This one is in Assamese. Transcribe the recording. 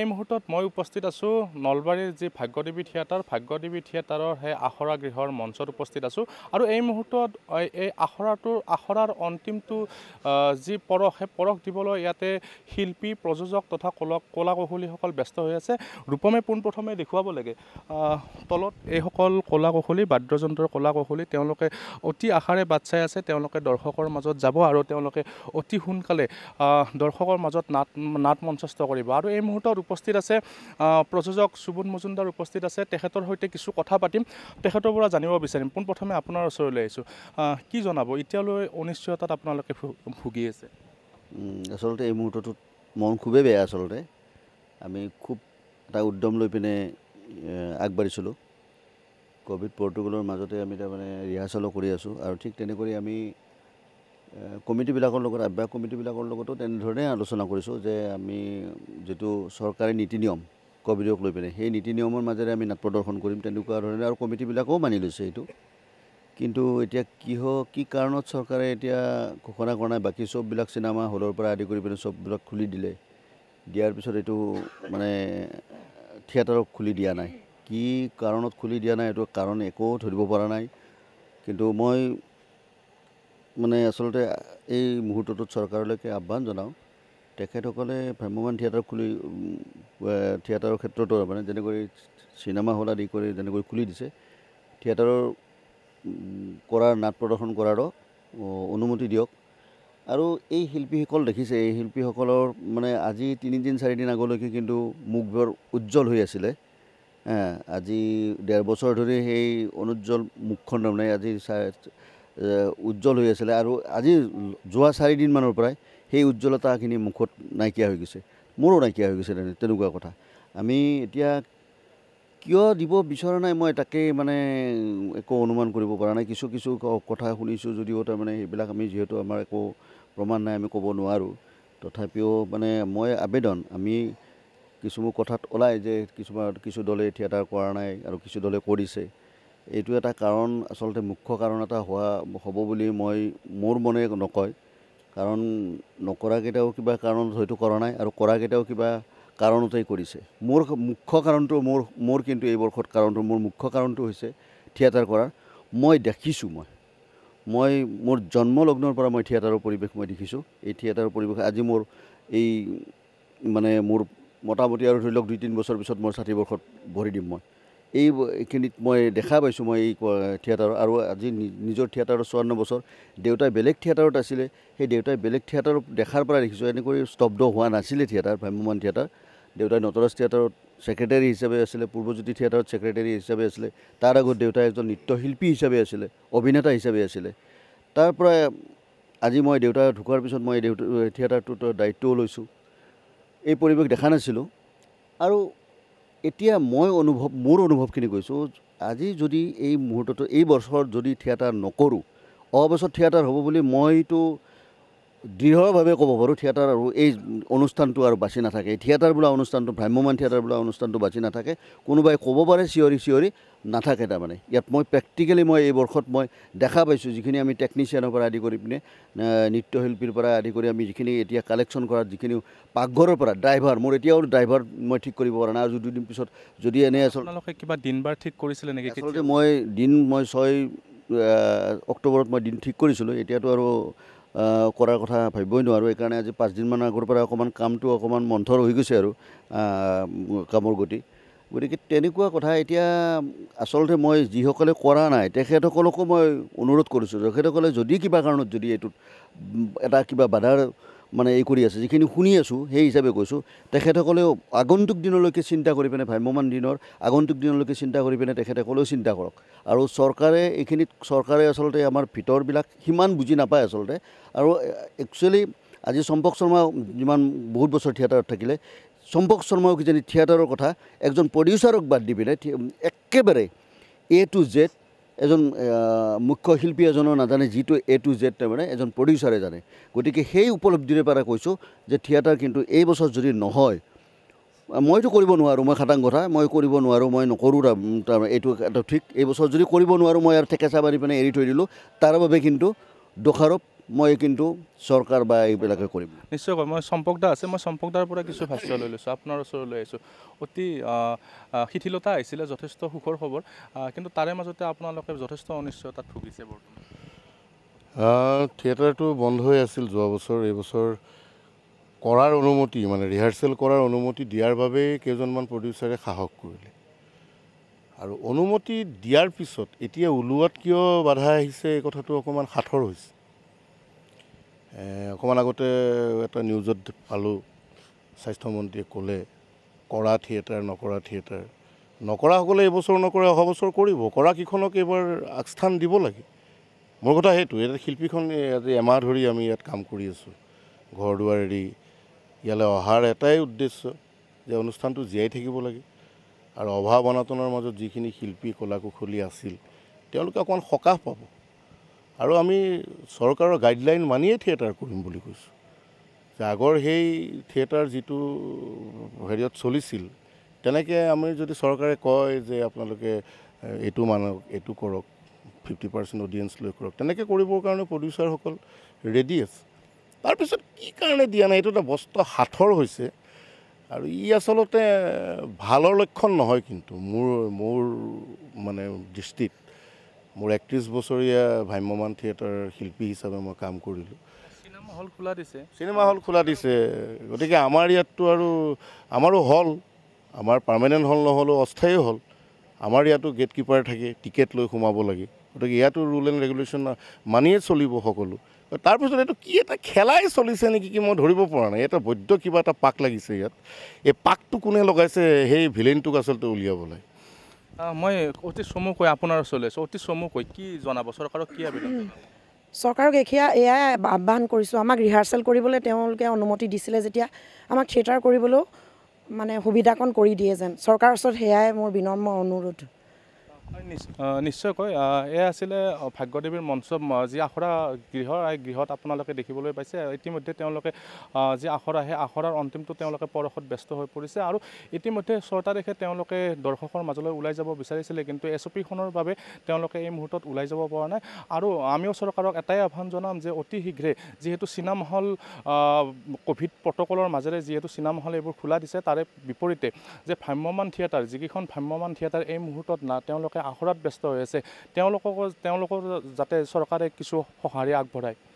এই মুহূৰ্তত মই উপস্থিত আছোঁ নলবাৰীৰ যি ভাগ্যদেৱী থিয়েটাৰ ভাগ্যদেৱী থিয়েটাৰৰ সেই আখৰা গৃহৰ মঞ্চত উপস্থিত আছোঁ আৰু এই মুহূৰ্তত এই আখৰাটোৰ আখৰাৰ অন্তিমটো যি পৰশ সেই পৰশ দিবলৈ ইয়াতে শিল্পী প্ৰযোজক তথা কলক কলা কৌশলীসকল ব্যস্ত হৈ আছে ৰূপমে পোনপ্ৰথমে দেখুৱাব লাগে তলত এইসকল কলা কৌশলী বাদ্যযন্ত্ৰৰ কলা কৌশলী তেওঁলোকে অতি আশাৰে বাট চাই আছে তেওঁলোকে দৰ্শকৰ মাজত যাব আৰু তেওঁলোকে অতি সোনকালে দৰ্শকৰ মাজত নাট নাট মঞ্চস্থ কৰিব আৰু এই মুহূৰ্তত উপস্থিত আছে প্ৰযোজক সুবোধ মজুমদাৰ উপস্থিত আছে তেখেতৰ সৈতে কিছু কথা পাতিম তেখেতৰ পৰা জানিব বিচাৰিম পোনপ্ৰথমে আপোনাৰ ওচৰলৈ আহিছোঁ কি জনাব এতিয়ালৈ অনিশ্চয়তাত আপোনালোকে ভুগি আছে আচলতে এই মুহূৰ্তটোত মন খুবেই বেয়া আচলতে আমি খুব এটা উদ্যম লৈ পিনে আগবাঢ়িছিলোঁ ক'ভিড প্ৰটকলৰ মাজতে আমি তাৰমানে ৰিহাৰ্চেলো কৰি আছোঁ আৰু ঠিক তেনেকৈ আমি কমিটিবিলাকৰ লগত আহ্বায়ক কমিটিবিলাকৰ লগতো তেনেধৰণে আলোচনা কৰিছোঁ যে আমি যিটো চৰকাৰী নীতি নিয়ম কভিডক লৈ পিনে সেই নীতি নিয়মৰ মাজেৰে আমি নাট প্ৰদৰ্শন কৰিম তেনেকুৱা ধৰণে আৰু কমিটিবিলাকেও মানি লৈছে এইটো কিন্তু এতিয়া কিহ কি কাৰণত চৰকাৰে এতিয়া ঘোষণা কৰা নাই বাকী চববিলাক চিনেমা হলৰ পৰা আদি কৰি পিনে চববিলাক খুলি দিলে দিয়াৰ পিছত এইটো মানে থিয়েটাৰক খুলি দিয়া নাই কি কাৰণত খুলি দিয়া নাই এইটো কাৰণ একো ধৰিব পৰা নাই কিন্তু মই মানে আচলতে এই মুহূৰ্তটোত চৰকাৰলৈকে আহ্বান জনাওঁ তেখেতসকলে ভ্ৰাম্যমান থিয়েটাৰ খুলি থিয়েটাৰৰ ক্ষেত্ৰতো মানে যেনেকৈ চিনেমা হল আদি কৰি যেনেকৈ খুলি দিছে থিয়েটাৰৰ কৰাৰ নাট প্ৰদৰ্শন কৰাৰো অনুমতি দিয়ক আৰু এই শিল্পীসকল দেখিছে এই শিল্পীসকলৰ মানে আজি তিনিদিন চাৰিদিন আগলৈকে কিন্তু মুখবোৰ উজ্জ্বল হৈ আছিলে আজি ডেৰ বছৰ ধৰি সেই অনুজ্জ্বল মুখখন তাৰমানে আজি উজ্জ্বল হৈ আছিলে আৰু আজি যোৱা চাৰিদিনমানৰ পৰাই সেই উজ্জ্বলতাখিনি মুখত নাইকিয়া হৈ গৈছে মোৰো নাইকিয়া হৈ গৈছে তেনেকুৱা কথা আমি এতিয়া কিয় দিব বিচৰা নাই মই তাকেই মানে একো অনুমান কৰিব পৰা নাই কিছু কিছু কথা শুনিছোঁ যদিও তাৰমানে সেইবিলাক আমি যিহেতু আমাৰ একো প্ৰমাণ নাই আমি ক'ব নোৱাৰোঁ তথাপিও মানে মই আবেদন আমি কিছুমান কথাত ওলায় যে কিছুমান কিছু দলে থিয়েটাৰ কৰা নাই আৰু কিছু দলে কৰিছে এইটো এটা কাৰণ আচলতে মুখ্য কাৰণ এটা হোৱা হ'ব বুলি মই মোৰ মনে নকয় কাৰণ নকৰাকেইটাও কিবা কাৰণত হয়তো কৰা নাই আৰু কৰাকেইটাও কিবা কাৰণতেই কৰিছে মোৰ মুখ্য কাৰণটো মোৰ মোৰ কিন্তু এই বৰ্ষত কাৰণটো মোৰ মুখ্য কাৰণটো হৈছে থিয়েটাৰ কৰাৰ মই দেখিছোঁ মই মই মোৰ জন্ম লগ্নৰ পৰা মই থিয়েটাৰৰ পৰিৱেশ মই দেখিছোঁ এই থিয়েটাৰৰ পৰিৱেশ আজি মোৰ এই মানে মোৰ মোটামুটি আৰু ধৰি লওক দুই তিনি বছৰ পিছত মই ষাঠি বৰ্ষত ভৰি দিম মই এইখিনিত মই দেখা পাইছোঁ মই এই থিয়েটাৰত আৰু আজি নিজৰ থিয়েটাৰত চৌৱন্ন বছৰ দেউতাই বেলেগ থিয়েটাৰত আছিলে সেই দেউতাই বেলেগ থিয়েটাৰত দেখাৰ পৰা দেখিছোঁ এনেকৈ স্তব্ধ হোৱা নাছিলে থিয়েটাৰ ভ্ৰাম্যমান থিয়েটাৰ দেউতাই নটৰাজ থিয়েটাৰত ছেক্ৰেটেৰী হিচাপে আছিলে পূৰ্বজ্যোতি থিয়েটাৰত ছেক্ৰেটেৰী হিচাপে আছিলে তাৰ আগত দেউতাই এজন নৃত্যশিল্পী হিচাপে আছিলে অভিনেতা হিচাপে আছিলে তাৰ পৰা আজি মই দেউতা ঢুকোৱাৰ পিছত মই দেউতা থিয়েটাৰটোত দায়িত্বও লৈছোঁ এই পৰিৱেশ দেখা নাছিলোঁ আৰু এতিয়া মই অনুভৱ মোৰ অনুভৱখিনি কৈছোঁ আজি যদি এই মুহূৰ্তত এই বছৰত যদি থিয়েটাৰ নকৰোঁ অহা বছৰত থিয়েটাৰ হ'ব বুলি মইতো দৃঢ়ভাৱে ক'ব পাৰোঁ থিয়েটাৰ আৰু এই অনুষ্ঠানটো আৰু বাচি নাথাকে এই থিয়েটাৰ বোলা অনুষ্ঠানটো ভ্ৰাম্যমান থিয়েটাৰ বোলা অনুষ্ঠানটো বাচি নাথাকে কোনোবাই ক'ব পাৰে চিঞৰি চিঞৰি নাথাকে তাৰমানে ইয়াত মই প্ৰেক্টিকেলি মই এই বৰ্ষত মই দেখা পাইছোঁ যিখিনি আমি টেকনিচিয়ানৰ পৰা আদি কৰি পিনে নৃত্যশিল্পীৰ পৰা আদি কৰি আমি যিখিনি এতিয়া কালেকশ্যন কৰা যিখিনি পাকঘৰৰ পৰা ড্ৰাইভাৰ মোৰ এতিয়াও ড্ৰাইভাৰ মই ঠিক কৰিব পৰা নাই আৰু দুদিন পিছত যদি এনে আচলতে কিবা দিন বাৰ ঠিক কৰিছিলে নেকি আচলতে মই দিন মই ছয় অক্টোবৰত মই দিন ঠিক কৰিছিলোঁ এতিয়াতো আৰু কৰাৰ কথা ভাবিবই নোৱাৰোঁ সেইকাৰণে আজি পাঁচদিনমান আগৰ পৰা অকণমান কামটো অকণমান মন্থৰ হৈ গৈছে আৰু কামৰ গতি গতিকে তেনেকুৱা কথা এতিয়া আচলতে মই যিসকলে কৰা নাই তেখেতসকলকো মই অনুৰোধ কৰিছোঁ তেখেতসকলে যদি কিবা কাৰণত যদি এইটোত এটা কিবা বাধাৰ মানে এই কৰি আছে যিখিনি শুনি আছোঁ সেই হিচাপে কৈছোঁ তেখেতসকলেও আগন্তুক দিনলৈকে চিন্তা কৰি পিনে ভ্ৰাম্যমান দিনৰ আগন্তুক দিনলৈকে চিন্তা কৰি পিনে তেখেতসকলেও চিন্তা কৰক আৰু চৰকাৰে এইখিনিত চৰকাৰে আচলতে আমাৰ ভিতৰবিলাক সিমান বুজি নাপায় আচলতে আৰু একচুৱেলি আজি চম্পক শৰ্মা যিমান বহুত বছৰ থিয়েটাৰত থাকিলে চম্পক শৰ্মাও কিজানি থিয়েটাৰৰ কথা এজন প্ৰডিউচাৰক বাদ দি পিনে একেবাৰে এ টু জেড এজন মুখ্য শিল্পী এজনৰ নাজানে যিটো এ টু জেড তাৰমানে এজন প্ৰডিউচাৰে জানে গতিকে সেই উপলব্ধিৰে পৰা কৈছোঁ যে থিয়েটাৰ কিন্তু এই বছৰ যদি নহয় মইতো কৰিব নোৱাৰোঁ মই খাটাং কথা মই কৰিব নোৱাৰোঁ মই নকৰোঁ তাৰমানে এইটো এটা ঠিক এইবছৰ যদি কৰিব নোৱাৰোঁ মই আৰু ঠেকেচা মাৰি পিনে এৰি থৈ দিলোঁ তাৰ বাবে কিন্তু দোষাৰোপ মই কিন্তু চৰকাৰ বা এইবিলাকে কৰিম নিশ্চয়কৈ মই চম্পকদা আছে মই চম্পকদাৰ পৰা কিছু ভাষ্য লৈ লৈছোঁ আপোনাৰ ওচৰলৈ আহিছোঁ অতি শিথিলতা আহিছিলে যথেষ্ট সুখৰ খবৰ কিন্তু তাৰে মাজতে আপোনালোকে যথেষ্ট অনিশ্চয়তাত ভুগিছে বৰ্তমান থিয়েটাৰটো বন্ধ হৈ আছিল যোৱা বছৰ এইবছৰ কৰাৰ অনুমতি মানে ৰিহাৰ্চেল কৰাৰ অনুমতি দিয়াৰ বাবেই কেইজনমান প্ৰডিউচাৰে সাহস কৰিলে আৰু অনুমতি দিয়াৰ পিছত এতিয়া ওলোৱাত কিয় বাধা আহিছে এই কথাটো অকণমান সাঁথৰ হৈছে অকণমান আগতে এটা নিউজত পালোঁ স্বাস্থ্যমন্ত্ৰীয়ে ক'লে কৰা থিয়েটাৰ নকৰা থিয়েটাৰ নকৰাসকলে এইবছৰ নকৰে অহা বছৰ কৰিব কৰা কেইখনক এইবাৰ আগস্থান দিব লাগে মোৰ কথা সেইটো ইয়াতে শিল্পীখন ইয়াতে এমাহ ধৰি আমি ইয়াত কাম কৰি আছোঁ ঘৰ দুৱাৰ এৰি ইয়ালৈ অহাৰ এটাই উদ্দেশ্য যে অনুষ্ঠানটো জীয়াই থাকিব লাগে আৰু অভাৱ অনাটনৰ মাজত যিখিনি শিল্পী কলা কুশলী আছিল তেওঁলোকে অকণমান সকাহ পাব আৰু আমি চৰকাৰৰ গাইডলাইন মানিয়ে থিয়েটাৰ কৰিম বুলি কৈছোঁ যে আগৰ সেই থিয়েটাৰ যিটো হেৰিয়ত চলিছিল তেনেকৈ আমি যদি চৰকাৰে কয় যে আপোনালোকে এইটো মানক এইটো কৰক ফিফটি পাৰ্চেণ্ট অডিয়েঞ্চ লৈ কৰক তেনেকৈ কৰিবৰ কাৰণে প্ৰডিউচাৰসকল ৰেডি আছে তাৰপিছত কি কাৰণে দিয়া নাই এইটো এটা বস্ত সাঁথৰ হৈছে আৰু ই আচলতে ভালৰ লক্ষণ নহয় কিন্তু মোৰ মোৰ মানে দৃষ্টিত মোৰ একত্ৰিছ বছৰীয়া ভ্ৰাম্যমান থিয়েটাৰ শিল্পী হিচাপে মই কাম কৰিলোঁ চিনেমা হল খোলা দিছে চিনেমা হল খোলা দিছে গতিকে আমাৰ ইয়াততো আৰু আমাৰো হল আমাৰ পাৰ্মানেণ্ট হল নহ'লেও অস্থায়ী হল আমাৰ ইয়াতো গেট কিপাৰ থাকে টিকেট লৈ সোমাব লাগে গতিকে ইয়াতো ৰুল এণ্ড ৰেগুলেশ্যন মানিয়ে চলিব সকলো তাৰপিছত এইটো কি এটা খেলাই চলিছে নেকি কি মই ধৰিব পৰা নাই এটা বৈদ্য কিবা এটা পাক লাগিছে ইয়াত এই পাকটো কোনে লগাইছে সেই ভিলেইনটোক আচলতে উলিয়াবলৈ মই অতি চমুকৈ আপোনাৰ ওচৰলৈ আছোঁ অতি চমুকৈ কি জনাব চৰকাৰক কি আবেদন চৰকাৰক এখেয়া এয়াই আহ্বান কৰিছোঁ আমাক ৰিহাৰ্চেল কৰিবলৈ তেওঁলোকে অনুমতি দিছিলে যেতিয়া আমাক থিয়েটাৰ কৰিবলৈও মানে সুবিধাকণ কৰি দিয়ে যেন চৰকাৰৰ ওচৰত সেয়াই মোৰ বিনম্ৰ অনুৰোধ নিশ্চয়কৈ এয়া আছিলে ভাগ্যদেৱীৰ মঞ্চ যি আখৰা গৃহ এই গৃহত আপোনালোকে দেখিবলৈ পাইছে ইতিমধ্যে তেওঁলোকে যি আখৰা সেই আখৰাৰ অন্তিমটো তেওঁলোকে পৰশত ব্যস্ত হৈ পৰিছে আৰু ইতিমধ্যে ছয় তাৰিখে তেওঁলোকে দৰ্শকৰ মাজলৈ ওলাই যাব বিচাৰিছিলে কিন্তু এছ অ' পিখনৰ বাবে তেওঁলোকে এই মুহূৰ্তত ওলাই যাব পৰা নাই আৰু আমিও চৰকাৰক এটাই আহ্বান জনাম যে অতি শীঘ্ৰে যিহেতু চিনেমা হল ক'ভিড প্ৰট'কলৰ মাজেৰে যিহেতু চিনেমা হল এইবোৰ খোলা দিছে তাৰে বিপৰীতে যে ভ্ৰাম্যমান থিয়েটাৰ যিকেইখন ভ্ৰাম্যমান থিয়েটাৰ এই মুহূৰ্তত না তেওঁলোকে তেওঁলোকে আখৰাত ব্যস্ত হৈ আছে তেওঁলোকক তেওঁলোকৰ যাতে চৰকাৰে কিছু সঁহাৰি আগবঢ়ায়